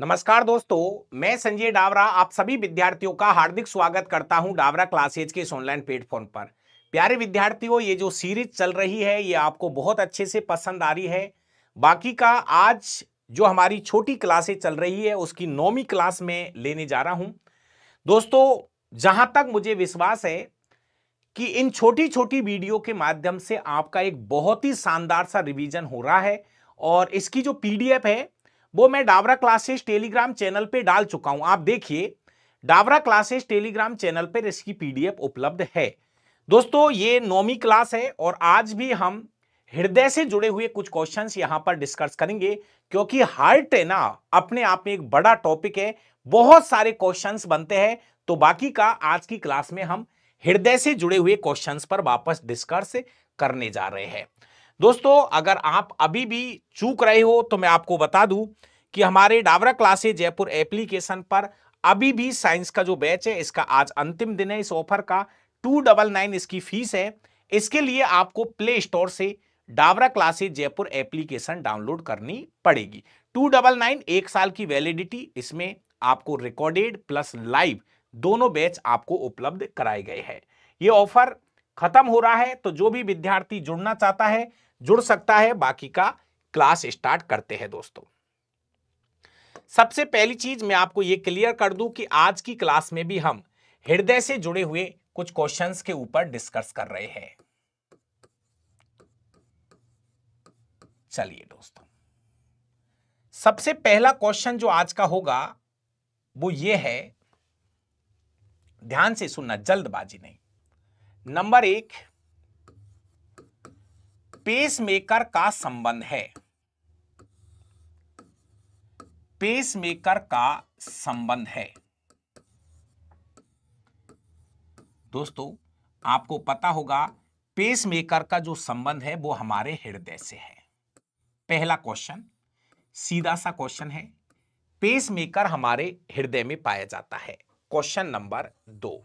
नमस्कार दोस्तों मैं संजय डावरा आप सभी विद्यार्थियों का हार्दिक स्वागत करता हूं डावरा क्लासेज के इस ऑनलाइन प्लेटफॉर्म पर प्यारे विद्यार्थियों ये जो सीरीज चल रही है ये आपको बहुत अच्छे से पसंद आ रही है बाकी का आज जो हमारी छोटी क्लासेज चल रही है उसकी नौवीं क्लास में लेने जा रहा हूँ दोस्तों जहाँ तक मुझे विश्वास है कि इन छोटी छोटी वीडियो के माध्यम से आपका एक बहुत ही शानदार सा रिवीजन हो रहा है और इसकी जो पीडीएफ है वो मैं डाबरा क्लासेस टेलीग्राम चैनल पे डाल चुका हूं आप देखिए डाबरा क्लासेस टेलीग्राम चैनल पर इसकी पीडीएफ उपलब्ध है दोस्तों ये नौवीं क्लास है और आज भी हम हृदय से जुड़े हुए कुछ क्वेश्चंस यहां पर डिस्कस करेंगे क्योंकि हार्ट है ना अपने आप में एक बड़ा टॉपिक है बहुत सारे क्वेश्चंस बनते हैं तो बाकी का आज की क्लास में हम हृदय से जुड़े हुए क्वेश्चंस पर वापस डिस्कस करने जा रहे हैं दोस्तों अगर आप अभी भी चूक रहे हो तो मैं आपको बता दूं कि हमारे डावरा क्लासे जयपुर एप्लीकेशन पर अभी भी साइंस का जो बैच है इसका आज अंतिम दिन है इस ऑफर का टू डबल नाइन इसकी फीस है इसके लिए आपको प्ले स्टोर से Dawra classes Jaipur application download करनी पड़ेगी टू डबल नाइन एक साल की वैलिडिटी इसमें आपको रिकॉर्डेड प्लस लाइव दोनों बैच आपको उपलब्ध कराए गए हैं ये ऑफर खत्म हो रहा है तो जो भी विद्यार्थी जुड़ना चाहता है जुड़ सकता है बाकी का क्लास स्टार्ट करते हैं दोस्तों सबसे पहली चीज मैं आपको ये क्लियर कर दूं कि आज की क्लास में भी हम हृदय से जुड़े हुए कुछ क्वेश्चंस के ऊपर डिस्कस कर रहे हैं चलिए दोस्तों सबसे पहला क्वेश्चन जो आज का होगा वो ये है ध्यान से सुनना जल्दबाजी नहीं नंबर एक पेसमेकर का संबंध है पेसमेकर का संबंध है दोस्तों आपको पता होगा पेसमेकर का जो संबंध है वो हमारे हृदय से है पहला क्वेश्चन सीधा सा क्वेश्चन है पेसमेकर हमारे हृदय में पाया जाता है क्वेश्चन नंबर दो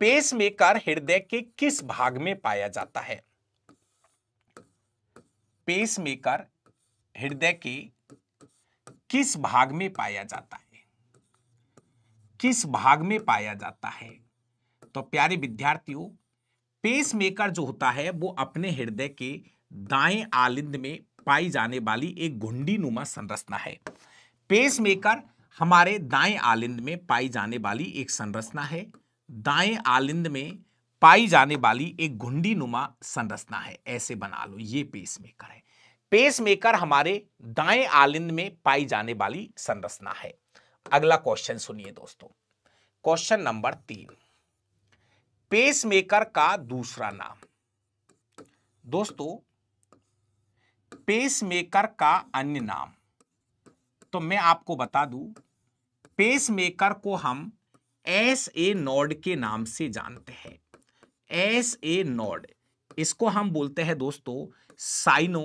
पेसमेकर हृदय के किस भाग में पाया जाता है पेसमेकर हृदय के किस भाग में पाया जाता है किस भाग में पाया जाता है तो प्यारे विद्यार्थियों पेसमेकर जो होता है वो अपने हृदय के दाएं आलिंद में पाई जाने वाली एक घुंडी नुमा संरचना है पेसमेकर हमारे दाएं आलिंद में पाई जाने वाली एक संरचना है दाएं आलिंद में पाई जाने वाली एक घुंडी नुमा संरचना है ऐसे बना लो ये पेस मेकर है पेस मेकर हमारे दाएं आलिंद में पाई जाने वाली संरचना है अगला क्वेश्चन सुनिए दोस्तों क्वेश्चन नंबर तीन पेस मेकर का दूसरा नाम दोस्तों पेस मेकर का अन्य नाम तो मैं आपको बता दूं पेस मेकर को हम एस ए नॉड के नाम से जानते हैं एस ए नॉड इसको हम बोलते हैं दोस्तों cyano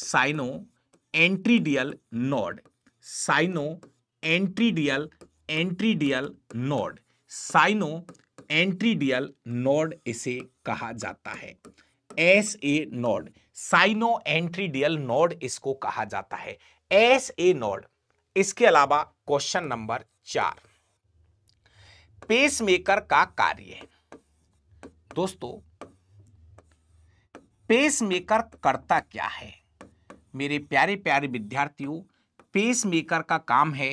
cyano एंट्रीडियल Nord cyano एंट्रीडियल एंट्रीडियल Nord cyano एंट्रीडियल Nord इसे कहा जाता है S A Nord cyano एंट्रीडियल Nord इसको कहा जाता है एस ए नॉड इसके अलावा क्वेश्चन नंबर चार पेसमेकर का कार्य है दोस्तों पेसमेकर करता क्या है मेरे प्यारे प्यारे विद्यार्थियों पेसमेकर का काम है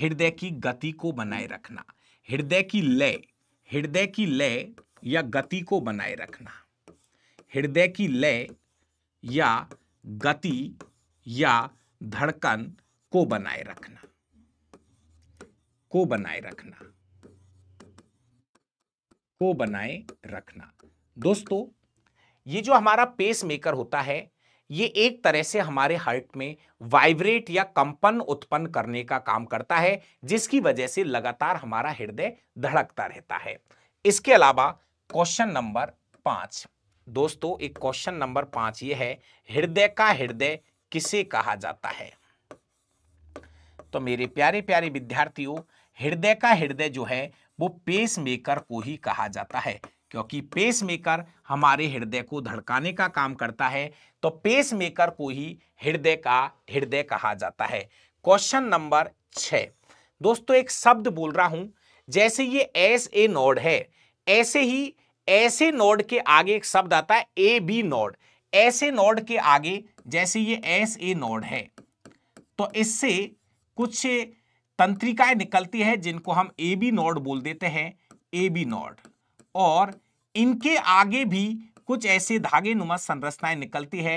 हृदय की गति को बनाए रखना हृदय की लय हृदय की लय या गति को बनाए रखना हृदय की लय या गति या धड़कन को बनाए रखना को बनाए रखना को बनाए रखना दोस्तों ये जो हमारा पेस मेकर होता है ये एक तरह से हमारे हार्ट में वाइब्रेट या कंपन उत्पन्न करने का काम करता है जिसकी वजह से लगातार हमारा हृदय धड़कता रहता है इसके अलावा क्वेश्चन नंबर पांच दोस्तों एक क्वेश्चन नंबर पांच ये है हृदय का हृदय किसे कहा जाता है तो मेरे प्यारे प्यारे विद्यार्थियों हृदय का हृदय जो है वो पेस मेकर को ही कहा जाता है क्योंकि पेस मेकर हमारे हृदय को धड़काने का काम करता है तो पेस मेकर को ही हृदय का हृदय कहा जाता है क्वेश्चन नंबर छ दोस्तों एक शब्द बोल रहा हूं जैसे ये एस ए नोड है ऐसे ही ऐसे नोड के आगे एक शब्द आता है ए बी नोड ऐसे नोड के आगे जैसे ये एस ए नोड है तो इससे कुछ तंत्रिकाएं निकलती है जिनको हम ए बी नोड बोल देते हैं ए बी नोड और इनके आगे भी कुछ ऐसे धागे नुमा संरचनाएं निकलती है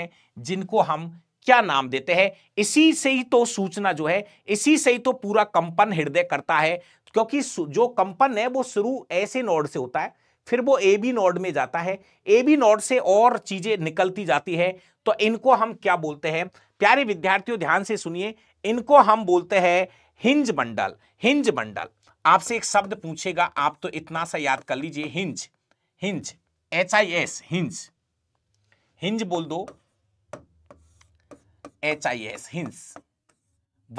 जिनको हम क्या नाम देते हैं इसी से ही तो सूचना जो है इसी से ही तो पूरा कंपन हृदय करता है क्योंकि जो कंपन है वो शुरू ऐसे नोड से होता है फिर वो ए बी नोड में जाता है ए बी नोड से और चीजें निकलती जाती है तो इनको हम क्या बोलते हैं प्यारे विद्यार्थियों ध्यान से सुनिए इनको हम बोलते हैं हिंज बंडल हिंज बंडल आपसे एक शब्द पूछेगा आप तो इतना सा याद कर लीजिए hinge hinge H I S hinge hinge बोल दो H I S his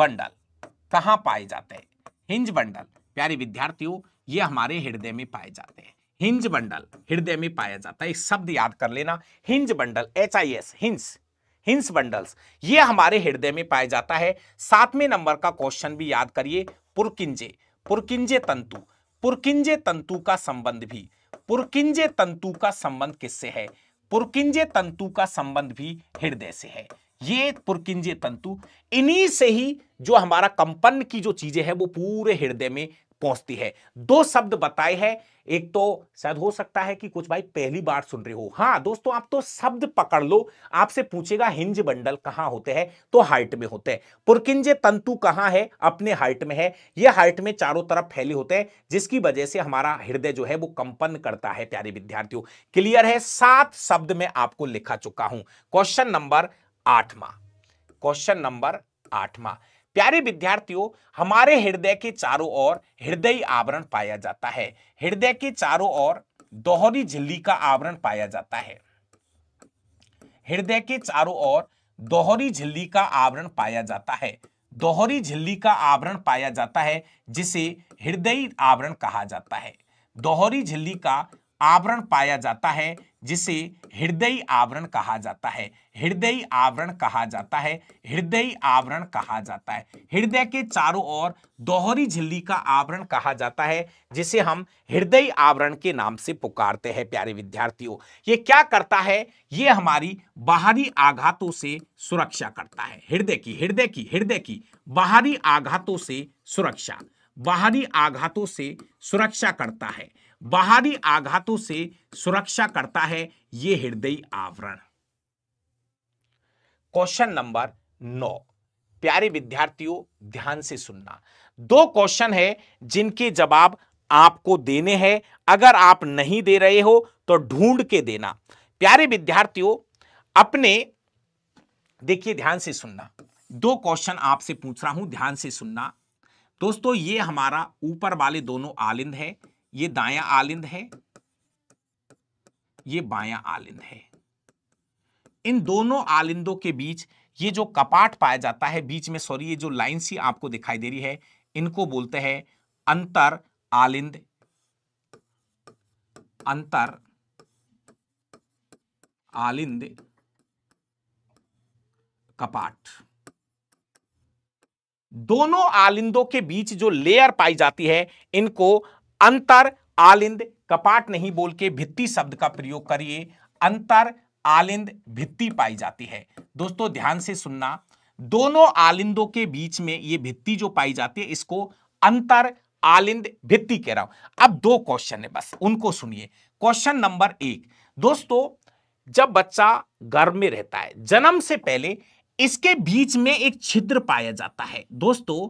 bundle कहां पाए जाते हैं हिंज बंडल प्यारे विद्यार्थियों ये हमारे हृदय में पाए जाते हैं हिंज बंडल हृदय में पाया जाता है एक शब्द याद कर लेना hinge bundle H I S his his bundles ये हमारे हृदय में पाया जाता है सातवें नंबर का क्वेश्चन भी याद करिए पुरकिंजे पुरकिंजे तंतु पुरकिंजे तंतु का संबंध भी पुरकिंजे तंतु का संबंध किससे है पुरकिंजे तंतु का संबंध भी हृदय से है ये पुरकिंजे तंतु इन्हीं से ही जो हमारा कंपन की जो चीजें हैं वो पूरे हृदय में पहुंचती है दो शब्द बताए हैं एक तो शायद हो सकता है कि कुछ भाई पहली बार सुन रहे हो हाँ दोस्तों आप तो शब्द पकड़ लो आपसे पूछेगा हिंज बंडल कहां होते हैं तो हाइट में होते हैं पुरकिंजे तंतु कहां है अपने हाइट में है ये हाइट में चारों तरफ फैले होते हैं जिसकी वजह से हमारा हृदय जो है वो कंपन करता है प्यारे विद्यार्थियों क्लियर है सात शब्द में आपको लिखा चुका हूं क्वेश्चन नंबर आठवा क्वेश्चन नंबर आठवा प्यारे विद्यार्थियों हमारे हृदय के चारों ओर हृदय आवरण पाया जाता है हृदय के चारों ओर दोहरी झिल्ली का आवरण पाया जाता है हृदय के चारों ओर दोहरी झिल्ली का आवरण पाया जाता है दोहरी झिल्ली का आवरण पाया जाता है जिसे हृदय आवरण कहा जाता है दोहरी झिल्ली का आवरण पाया जाता है जिसे हृदय आवरण कहा जाता है हृदय आवरण कहा जाता है हृदय आवरण कहा जाता है हृदय के चारों ओर दोहरी झिल्ली का आवरण कहा जाता है जिसे हम हृदय आवरण के नाम से पुकारते हैं प्यारे विद्यार्थियों ये क्या करता है ये हमारी बाहरी आघातों से सुरक्षा करता है हृदय की हृदय की हृदय की बाहरी आघातों से सुरक्षा बाहरी आघातों से सुरक्षा करता है बाहरी आघातों से सुरक्षा करता है यह हृदय आवरण क्वेश्चन नंबर नौ प्यारे विद्यार्थियों ध्यान से सुनना दो क्वेश्चन है जिनके जवाब आपको देने हैं अगर आप नहीं दे रहे हो तो ढूंढ के देना प्यारे विद्यार्थियों अपने देखिए ध्यान से सुनना दो क्वेश्चन आपसे पूछ रहा हूं ध्यान से सुनना दोस्तों ये हमारा ऊपर वाले दोनों आलिंद है ये दाया आलिंद है ये बाया आलिंद है इन दोनों आलिंदों के बीच ये जो कपाट पाया जाता है बीच में सॉरी ये जो लाइन सी आपको दिखाई दे रही है इनको बोलते हैं अंतर आलिंद अंतर आलिंद कपाट दोनों आलिंदों के बीच जो लेयर पाई जाती है इनको अंतर आलिंद कपाट नहीं बोल के भित्ति शब्द का प्रयोग करिए अंतर आलिंद भित्ति पाई जाती है दोस्तों ध्यान से सुनना दोनों आलिंदों के बीच में ये भित्ति जो पाई जाती है इसको अंतर आलिंद भित्ति कह रहा हूं अब दो क्वेश्चन है बस उनको सुनिए क्वेश्चन नंबर एक दोस्तों जब बच्चा गर्भ में रहता है जन्म से पहले इसके बीच में एक छिद्र पाया जाता है दोस्तों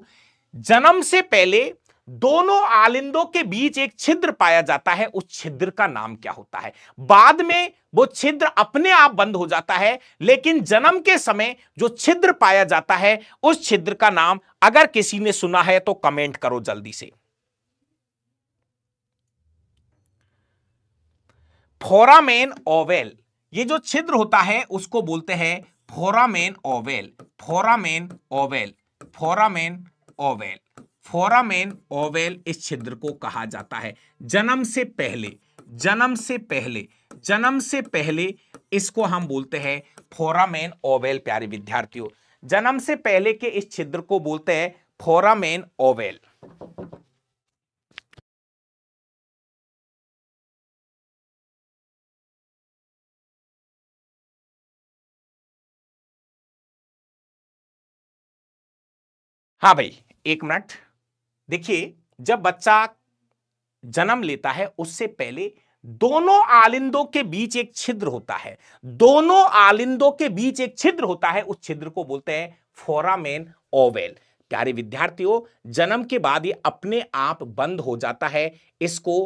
जन्म से पहले दोनों आलिंदों के बीच एक छिद्र पाया जाता है उस छिद्र का नाम क्या होता है बाद में वो छिद्र अपने आप बंद हो जाता है लेकिन जन्म के समय जो छिद्र पाया जाता है उस छिद्र का नाम अगर किसी ने सुना है तो कमेंट करो जल्दी से फोरामेन ओवेल ये जो छिद्र होता है उसको बोलते हैं foramen ovale foramen ovale foramen ovale foramen ovale इस छिद्र को कहा जाता है जन्म से पहले जन्म से पहले जन्म से पहले इसको हम बोलते हैं फोरामेन ओवेल प्यारे विद्यार्थियों जन्म से पहले के इस छिद्र को बोलते हैं फोरामेन ओवेल हाँ भाई एक मिनट देखिए जब बच्चा जन्म लेता है उससे पहले दोनों आलिंदों के बीच एक छिद्र होता है दोनों आलिंदों के बीच एक छिद्र होता है उस छिद्र को बोलते हैं फोरामेन ओवेल प्यारे विद्यार्थियों जन्म के बाद ये अपने आप बंद हो जाता है इसको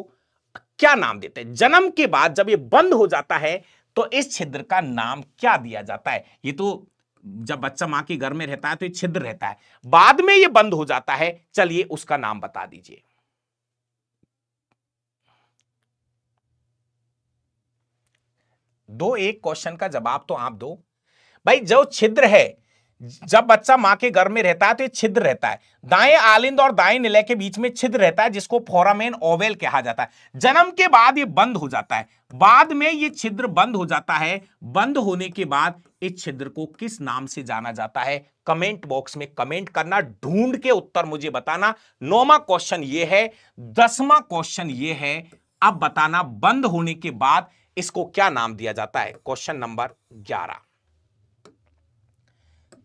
क्या नाम देते हैं जन्म के बाद जब ये बंद हो जाता है तो इस छिद्र का नाम क्या दिया जाता है ये तो जब बच्चा मां के घर में रहता है तो ये छिद्र रहता है बाद में ये बंद हो जाता है चलिए उसका नाम बता दीजिए दो एक क्वेश्चन का जवाब तो आप दो भाई जो छिद्र है जब बच्चा मां के घर में रहता है तो ये छिद्र रहता है दाएं आलिंद और दाएं निलय के बीच में छिद्र रहता है जिसको फोरामेन ओवेल कहा जाता है जन्म के बाद ये बंद हो जाता है बाद में ये छिद्र बंद हो जाता है बंद होने के बाद इस छिद्र को किस नाम से जाना जाता है कमेंट बॉक्स में कमेंट करना ढूंढ के उत्तर मुझे बताना नौवा क्वेश्चन ये है दसवां क्वेश्चन ये है अब बताना बंद होने के बाद इसको क्या नाम दिया जाता है क्वेश्चन नंबर ग्यारह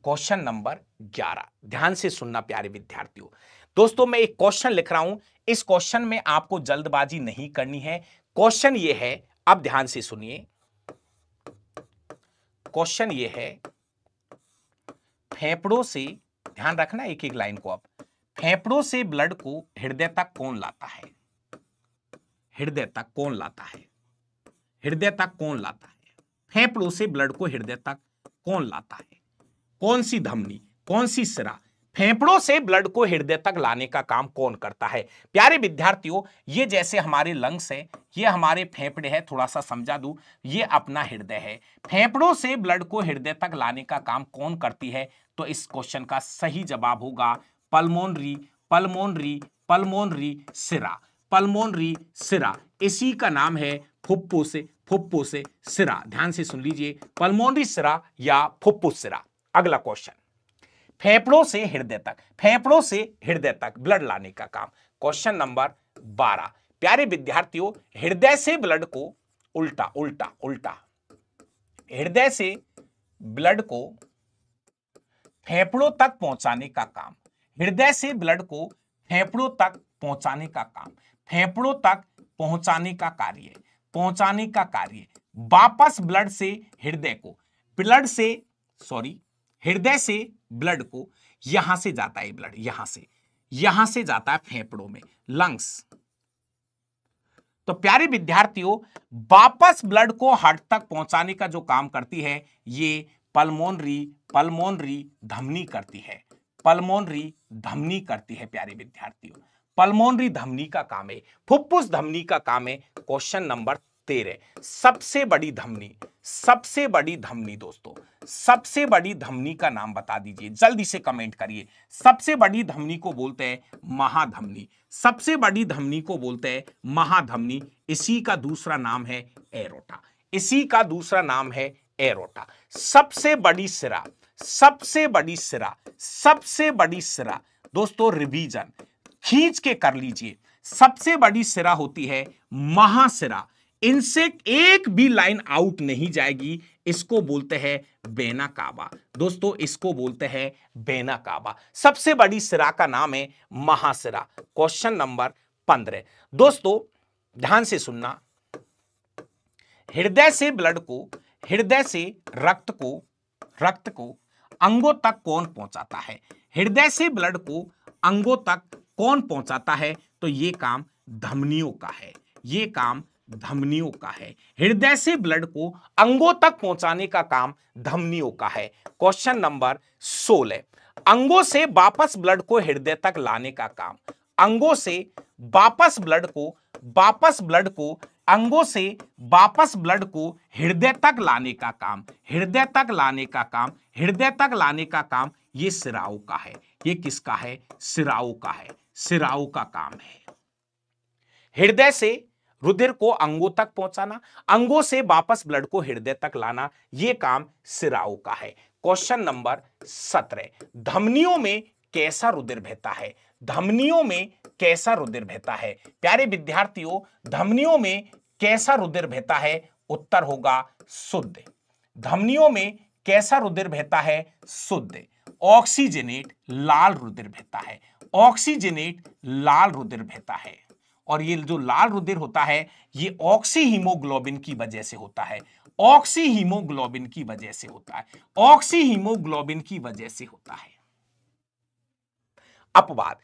क्वेश्चन नंबर ग्यारह ध्यान से सुनना प्यारे विद्यार्थियों दोस्तों मैं एक क्वेश्चन लिख रहा हूं इस क्वेश्चन में आपको जल्दबाजी नहीं करनी है क्वेश्चन ये है अब ध्यान से सुनिए क्वेश्चन ये है फेफड़ों से ध्यान रखना एक एक लाइन को आप फेफड़ों से ब्लड को हृदय तक कौन लाता है हृदय तक कौन लाता है हृदय तक कौन लाता है फेफड़ों से ब्लड को हृदय तक कौन लाता है कौन सी धमनी कौन सी सिरा फेफड़ों से ब्लड को हृदय तक लाने का काम कौन करता है प्यारे विद्यार्थियों ये जैसे हमारे लंग्स हैं ये हमारे फेफड़े हैं थोड़ा सा समझा दूं ये अपना हृदय है फेफड़ों से ब्लड को हृदय तक लाने का काम कौन करती है तो इस क्वेश्चन का सही जवाब होगा पल्मोनरी पल्मोनरी पल्मोनरी सिरा पल्मोनरी सिरा इसी का नाम है फुप्पू से फुप्पू से सिरा ध्यान से सुन लीजिए पल्मोनरी सिरा या फुप्पू सिरा अगला क्वेश्चन फेफड़ों से हृदय तक फेफड़ों से हृदय तक ब्लड लाने का काम क्वेश्चन नंबर बारह प्यारे विद्यार्थियों हृदय से ब्लड को उल्टा उल्टा उल्टा हृदय से ब्लड को फेफड़ों तक पहुंचाने का काम हृदय से ब्लड को फेफड़ों तक पहुंचाने का काम फेफड़ों तक पहुंचाने का कार्य पहुंचाने का कार्य वापस ब्लड से हृदय को ब्लड से सॉरी हृदय से ब्लड को यहां से जाता है ब्लड यहां से यहां से जाता है फेफड़ों में लंग्स तो प्यारे विद्यार्थियों वापस ब्लड को हार्ट तक पहुंचाने का जो काम करती है ये पल्मोनरी पल्मोनरी धमनी करती है पल्मोनरी धमनी करती है प्यारे विद्यार्थियों पल्मोनरी धमनी का काम है फुप्फुस धमनी का काम है क्वेश्चन नंबर तेरह सबसे बड़ी धमनी सबसे बड़ी धमनी दोस्तों सबसे बड़ी धमनी का नाम बता दीजिए जल्दी से कमेंट करिए सबसे बड़ी धमनी को बोलते हैं महाधमनी सबसे बड़ी धमनी को बोलते हैं महाधमनी इसी का दूसरा नाम है एरोटा इसी का दूसरा नाम है एरोटा सबसे बड़ी सिरा सबसे बड़ी सिरा सबसे बड़ी सिरा दोस्तों रिवीजन खींच के कर लीजिए सबसे बड़ी सिरा होती है महासिरा इनसे एक भी लाइन आउट नहीं जाएगी इसको बोलते हैं बेना काबा दोस्तों इसको बोलते हैं बेना काबा सबसे बड़ी सिरा का नाम है महासिरा क्वेश्चन नंबर पंद्रह दोस्तों ध्यान से सुनना हृदय से ब्लड को हृदय से रक्त को रक्त को अंगों तक कौन पहुंचाता है हृदय से ब्लड को अंगों तक कौन पहुंचाता है तो यह काम धमनियों का है यह काम धमनियों का है हृदय से ब्लड को अंगों तक पहुंचाने का काम धमनियों का है क्वेश्चन नंबर सोलह अंगों से वापस ब्लड को हृदय तक लाने का काम अंगों से वापस ब्लड को वापस ब्लड को अंगों से वापस ब्लड को हृदय तक लाने का काम हृदय तक लाने का काम हृदय तक लाने का काम ये सिराओं का है ये किसका है सिराओं का है सिराओं का काम है हृदय से रुधिर को अंगों तक पहुंचाना अंगों से वापस ब्लड को हृदय तक लाना यह काम सिराओं का है क्वेश्चन नंबर सत्रह धमनियों में कैसा रुधिर बहता है धमनियों में कैसा रुधिर बहता है प्यारे विद्यार्थियों धमनियों में कैसा रुधिर बहता है उत्तर होगा शुद्ध धमनियों में कैसा रुधिर बहता है शुद्ध ऑक्सीजनेट लाल रुधिर बहता है ऑक्सीजनेट लाल रुधिर बहता है और ये जो लाल रुधिर होता है ये ऑक्सी हीमोग्लोबिन की वजह से होता है ऑक्सी हीमोग्लोबिन की वजह से होता है ऑक्सी हीमोग्लोबिन की वजह से होता है अपवाद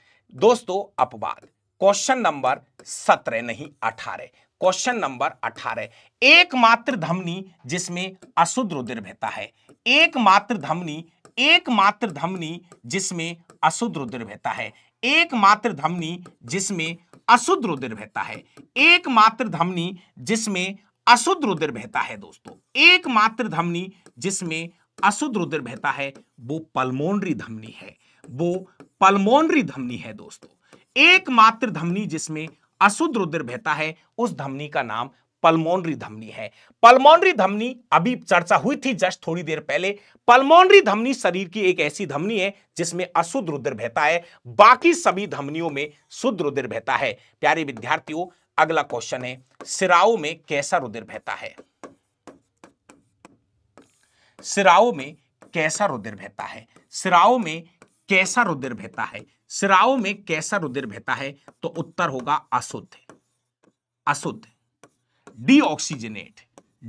दोस्तों अपवाद क्वेश्चन नंबर सत्रह नहीं अठारह क्वेश्चन नंबर अठारह एकमात्र धमनी जिसमें अशुद्ध रुधिर बहता है एकमात्र धमनी एकमात्र धमनी जिसमें अशुद्ध रुधिर बहता है एकमात्र धमनी जिसमें अशुद्ध रुद्र बहता है एकमात्र धमनी जिसमें अशुद्ध रुद्र बहता है दोस्तों एकमात्र धमनी जिसमें अशुद्ध रुद्र बहता है वो पलमोनरी धमनी है वो पलमोनरी धमनी है दोस्तों एकमात्र धमनी जिसमें अशुद्ध रुद्र बहता है उस धमनी का नाम पल्मोनरी धमनी है पल्मोनरी धमनी अभी चर्चा हुई थी जस्ट थोड़ी देर पहले पल्मोनरी धमनी शरीर की एक ऐसी धमनी है जिसमें अशुद्ध रुद्र बहता है बाकी सभी धमनियों में शुद्ध रुद्र बहता है प्यारे विद्यार्थियों अगला क्वेश्चन है सिराओं में कैसा रुद्र बहता है सिराओं में कैसा रुद्र बहता है सिराओं में कैसा रुद्र बहता है सिराओं में कैसा रुद्र बहता है तो उत्तर होगा अशुद्ध अशुद्ध डीऑक्सीजनेट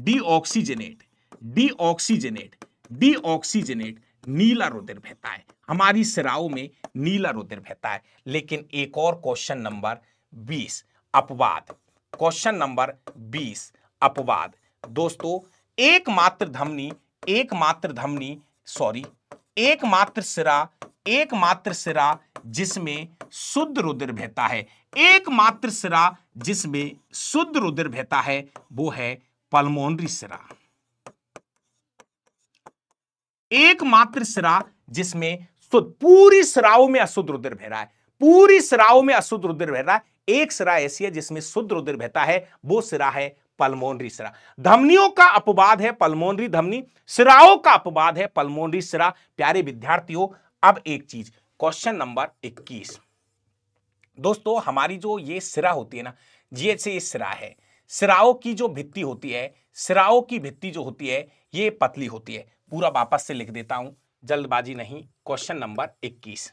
डीऑक्सीजनेट डीऑक्सीजनेट डीऑक्सीजनेट नीला रुधिर बहता है हमारी सिराओं में नीला रुधिर बहता है लेकिन एक और क्वेश्चन नंबर बीस अपवाद क्वेश्चन नंबर बीस अपवाद दोस्तों एकमात्र धमनी एकमात्र धमनी सॉरी एकमात्र सिरा एकमात्र सिरा जिसमें शुद्ध रुद्र बहता है एकमात्र सिरा जिसमें शुद्ध रुद्र बहता है वो है पल्मोनरी सिरा एकमात्र सिरा जिसमें शुद्ध पूरी सिराओं में अशुद्ध रुद्र बह रहा है पूरी सिराओं में अशुद्ध रुद्र बह रहा है एक सिरा ऐसी है जिसमें शुद्ध रुद्र बहता है वो सिरा है पल्मोनरी सिरा धमनियों का अपवाद है पल्मोनरी धमनी सिराओं का अपवाद है पल्मोनरी सिरा प्यारे विद्यार्थियों अब एक चीज क्वेश्चन नंबर 21 दोस्तों हमारी जो ये सिरा होती है ना जीएच से ये सिरा है सिराओं की जो भित्ती होती है सिराओं की भित्ती जो होती है ये पतली होती है पूरा वापस से लिख देता हूं जल्दबाजी नहीं क्वेश्चन नंबर 21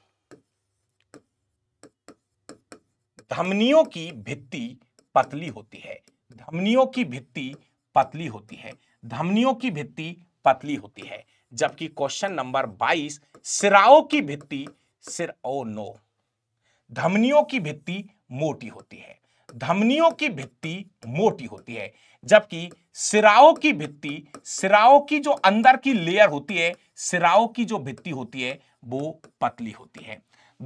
धमनियों की भित्ती पतली होती है धमनियों की भित्ती पतली होती है धमनियों की भित्ती पतली होती है जबकि क्वेश्चन नंबर 22 सिराओं की भित्ति सिर ओ नो धमनियों की भित्ति मोटी होती है धमनियों की भित्ति मोटी होती है जबकि सिराओं की भित्ति सिराओं की जो अंदर की लेयर होती है सिराओं की जो भित्ति होती है वो पतली होती है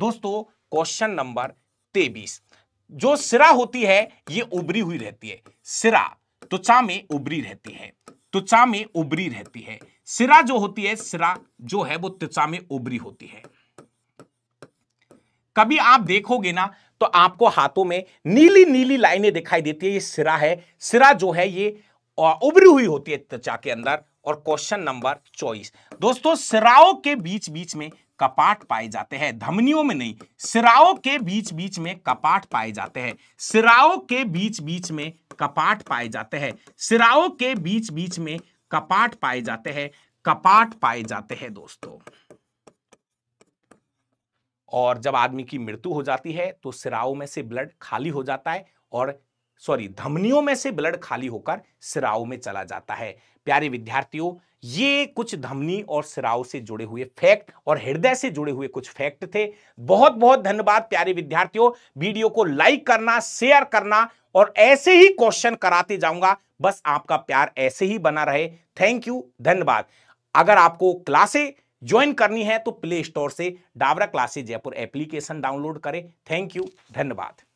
दोस्तों क्वेश्चन नंबर तेबीस जो सिरा होती है ये उभरी हुई रहती है सिरा त्वचा में उभरी रहती है त्वचा में उबरी रहती है सिरा जो होती है सिरा जो है वो त्वचा में उबरी होती है कभी आप देखोगे ना तो आपको हाथों में नीली नीली लाइनें दिखाई देती है ये सिरा है सिरा जो है ये उभरी हुई होती है त्वचा के अंदर और क्वेश्चन नंबर चौबीस दोस्तों सिराओं के बीच बीच में कपाट पाए जाते हैं धमनियों में नहीं सिराओं के बीच बीच में कपाट पाए जाते हैं सिराओं के बीच बीच में कपाट पाए जाते हैं सिराओं के बीच बीच में कपाट पाए जाते हैं कपाट पाए जाते हैं दोस्तों और जब आदमी की मृत्यु हो जाती है तो सिराओं में से ब्लड खाली हो जाता है और सॉरी धमनियों में से ब्लड खाली होकर सिराओं में चला जाता है प्यारे विद्यार्थियों ये कुछ धमनी और सिराओं से जुड़े हुए फैक्ट और हृदय से जुड़े हुए कुछ फैक्ट थे बहुत बहुत धन्यवाद प्यारे विद्यार्थियों वीडियो को लाइक करना शेयर करना और ऐसे ही क्वेश्चन कराते जाऊंगा बस आपका प्यार ऐसे ही बना रहे थैंक यू धन्यवाद अगर आपको क्लासे ज्वाइन करनी है तो प्ले स्टोर से Dabra classes Jaipur application download करें थैंक यू धन्यवाद